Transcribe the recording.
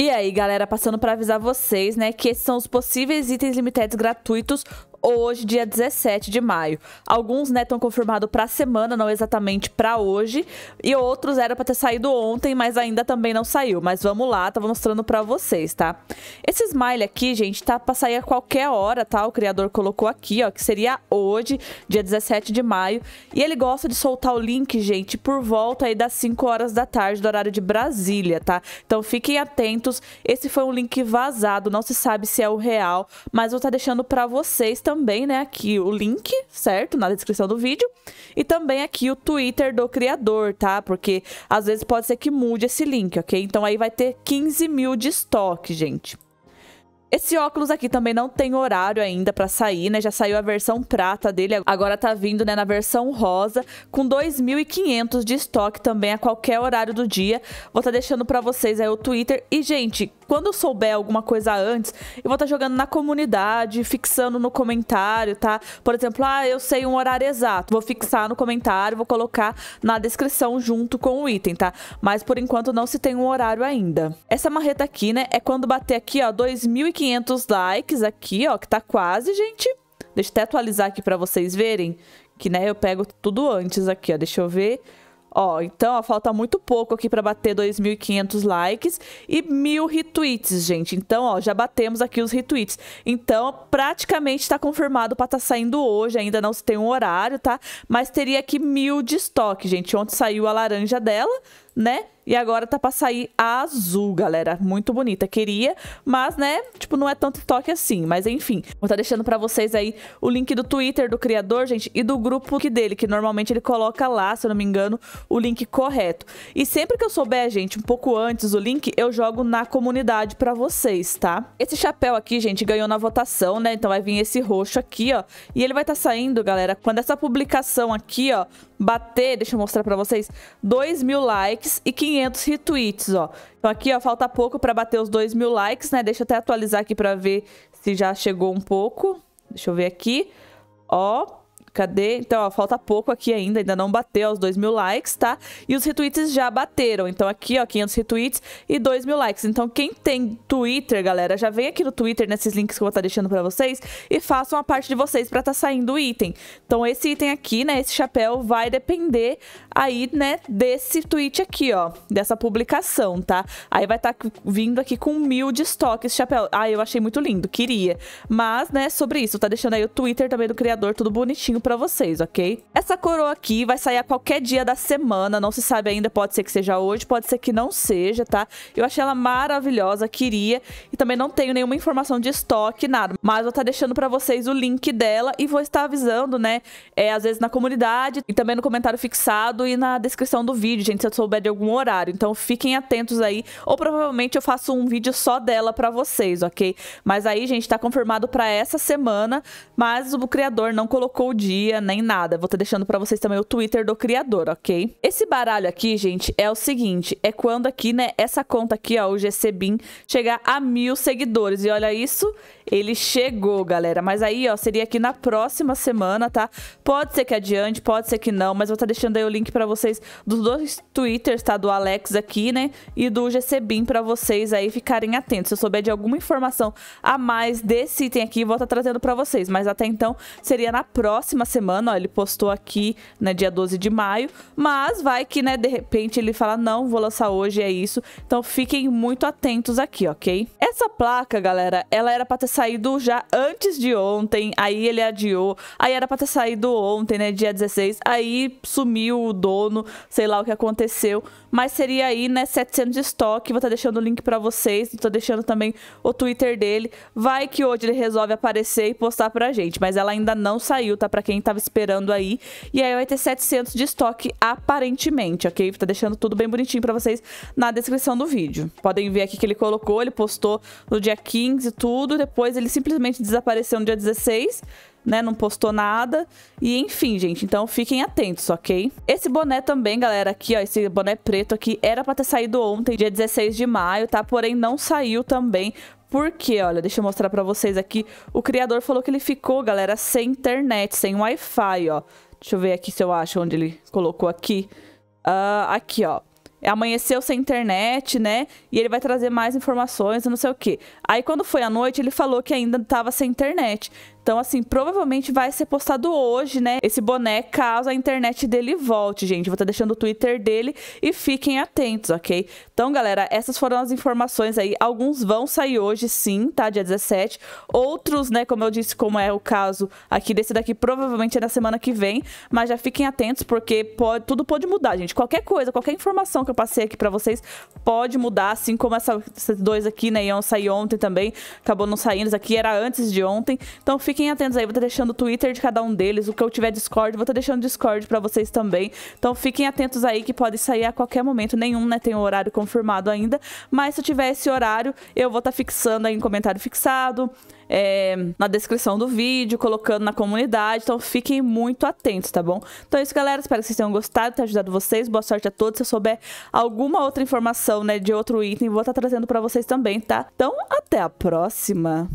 E aí, galera, passando para avisar vocês, né, que esses são os possíveis itens limitados gratuitos hoje, dia 17 de maio. Alguns, né, estão confirmados para a semana, não exatamente para hoje, e outros era para ter saído ontem, mas ainda também não saiu. Mas vamos lá, tava mostrando para vocês, tá? Esse smile aqui, gente, tá para sair a qualquer hora, tá? O criador colocou aqui, ó, que seria hoje, dia 17 de maio, e ele gosta de soltar o link, gente, por volta aí das 5 horas da tarde do horário de Brasília, tá? Então fiquem atentos. Esse foi um link vazado, não se sabe se é o real, mas vou tá deixando para vocês também também, né, aqui o link, certo? Na descrição do vídeo. E também aqui o Twitter do criador, tá? Porque às vezes pode ser que mude esse link, ok? Então aí vai ter 15 mil de estoque, gente. Esse óculos aqui também não tem horário ainda para sair, né? Já saiu a versão prata dele, agora tá vindo, né, na versão rosa, com 2.500 de estoque também a qualquer horário do dia. Vou estar tá deixando para vocês aí o Twitter. E gente, quando eu souber alguma coisa antes, eu vou estar tá jogando na comunidade, fixando no comentário, tá? Por exemplo, ah, eu sei um horário exato, vou fixar no comentário, vou colocar na descrição junto com o item, tá? Mas por enquanto não se tem um horário ainda. Essa marreta aqui, né, é quando bater aqui, ó, 2.500 likes aqui, ó, que tá quase, gente. Deixa eu até atualizar aqui pra vocês verem, que, né, eu pego tudo antes aqui, ó, deixa eu ver... Ó, então ó, falta muito pouco aqui para bater 2.500 likes e mil retweets, gente. Então, ó, já batemos aqui os retweets. Então, praticamente está confirmado para estar tá saindo hoje. Ainda não se tem um horário, tá? Mas teria aqui mil de estoque, gente. Ontem saiu a laranja dela, né? E agora tá pra sair azul, galera. Muito bonita. Queria, mas, né? Tipo, não é tanto toque assim. Mas, enfim. Vou tá deixando pra vocês aí o link do Twitter do criador, gente, e do grupo dele, que normalmente ele coloca lá, se eu não me engano, o link correto. E sempre que eu souber, gente, um pouco antes o link, eu jogo na comunidade pra vocês, tá? Esse chapéu aqui, gente, ganhou na votação, né? Então vai vir esse roxo aqui, ó. E ele vai tá saindo, galera, quando essa publicação aqui, ó, bater, deixa eu mostrar pra vocês, 2 mil likes e 500 retweets, ó. Então aqui, ó, falta pouco pra bater os 2 mil likes, né? Deixa eu até atualizar aqui pra ver se já chegou um pouco. Deixa eu ver aqui. Ó, Cadê? Então, ó, falta pouco aqui ainda, ainda não bateu os 2 mil likes, tá? E os retweets já bateram, então aqui, ó, 500 retweets e 2 mil likes. Então, quem tem Twitter, galera, já vem aqui no Twitter, nesses links que eu vou estar tá deixando pra vocês, e façam a parte de vocês pra tá saindo o item. Então, esse item aqui, né, esse chapéu, vai depender aí, né, desse tweet aqui, ó, dessa publicação, tá? Aí vai estar tá vindo aqui com mil de estoque esse chapéu. Ah, eu achei muito lindo, queria. Mas, né, sobre isso, tá deixando aí o Twitter também do criador, tudo bonitinho mostrando pra vocês, ok? Essa coroa aqui vai sair a qualquer dia da semana, não se sabe ainda, pode ser que seja hoje, pode ser que não seja, tá? Eu achei ela maravilhosa, queria, e também não tenho nenhuma informação de estoque, nada. Mas vou estar tá deixando pra vocês o link dela e vou estar avisando, né, é, às vezes na comunidade e também no comentário fixado e na descrição do vídeo, gente, se eu souber de algum horário. Então fiquem atentos aí, ou provavelmente eu faço um vídeo só dela pra vocês, ok? Mas aí, gente, tá confirmado pra essa semana, mas o criador não colocou o dia dia, nem nada. Vou estar tá deixando para vocês também o Twitter do criador, ok? Esse baralho aqui, gente, é o seguinte. É quando aqui, né, essa conta aqui, ó, o GCBIM, chegar a mil seguidores. E olha isso, ele chegou, galera. Mas aí, ó, seria aqui na próxima semana, tá? Pode ser que adiante, pode ser que não, mas vou estar tá deixando aí o link para vocês dos dois twitters, tá? Do Alex aqui, né? E do GCBIM para vocês aí ficarem atentos. Se eu souber de alguma informação a mais desse item aqui, vou estar tá trazendo para vocês. Mas até então, seria na próxima semana, ó. Ele postou aqui, né, dia 12 de maio. Mas vai que, né, de repente ele fala, não, vou lançar hoje, é isso. Então fiquem muito atentos aqui, ok? Essa placa, galera, ela era pra ter saído já antes de ontem, aí ele adiou, aí era pra ter saído ontem, né, dia 16, aí sumiu o dono, sei lá o que aconteceu, mas seria aí, né, 700 de estoque, vou estar tá deixando o link pra vocês, tô deixando também o Twitter dele, vai que hoje ele resolve aparecer e postar pra gente, mas ela ainda não saiu, tá, pra quem tava esperando aí, e aí vai ter 700 de estoque aparentemente, ok? está tá deixando tudo bem bonitinho pra vocês na descrição do vídeo. Podem ver aqui que ele colocou, ele postou no dia 15 tudo, depois depois ele simplesmente desapareceu no dia 16, né? Não postou nada. E enfim, gente, então fiquem atentos, ok? Esse boné também, galera, aqui, ó, esse boné preto aqui, era pra ter saído ontem, dia 16 de maio, tá? Porém, não saiu também. Porque, olha, deixa eu mostrar pra vocês aqui. O criador falou que ele ficou, galera, sem internet, sem Wi-Fi, ó. Deixa eu ver aqui se eu acho onde ele colocou aqui. Uh, aqui, ó amanheceu sem internet, né? E ele vai trazer mais informações, não sei o quê. Aí quando foi à noite, ele falou que ainda estava sem internet. Então, assim, provavelmente vai ser postado hoje, né? Esse boné, caso a internet dele volte, gente. Vou estar tá deixando o Twitter dele e fiquem atentos, ok? Então, galera, essas foram as informações aí. Alguns vão sair hoje, sim, tá? Dia 17. Outros, né, como eu disse, como é o caso aqui desse daqui, provavelmente é na semana que vem. Mas já fiquem atentos, porque pode, tudo pode mudar, gente. Qualquer coisa, qualquer informação que eu passei aqui pra vocês pode mudar, assim como essa, esses dois aqui, né? Iam sair ontem também. Acabou não saindo. Isso aqui era antes de ontem. Então, fiquem fiquem atentos aí, vou estar tá deixando o Twitter de cada um deles, o que eu tiver Discord, vou estar tá deixando Discord para vocês também. Então fiquem atentos aí que pode sair a qualquer momento, nenhum, né, tem o horário confirmado ainda, mas se tiver esse horário, eu vou estar tá fixando aí em comentário fixado, é, na descrição do vídeo, colocando na comunidade. Então fiquem muito atentos, tá bom? Então é isso, galera. Espero que vocês tenham gostado, tenha ajudado vocês. Boa sorte a todos. Se eu souber alguma outra informação, né, de outro item, vou estar tá trazendo para vocês também, tá? Então até a próxima.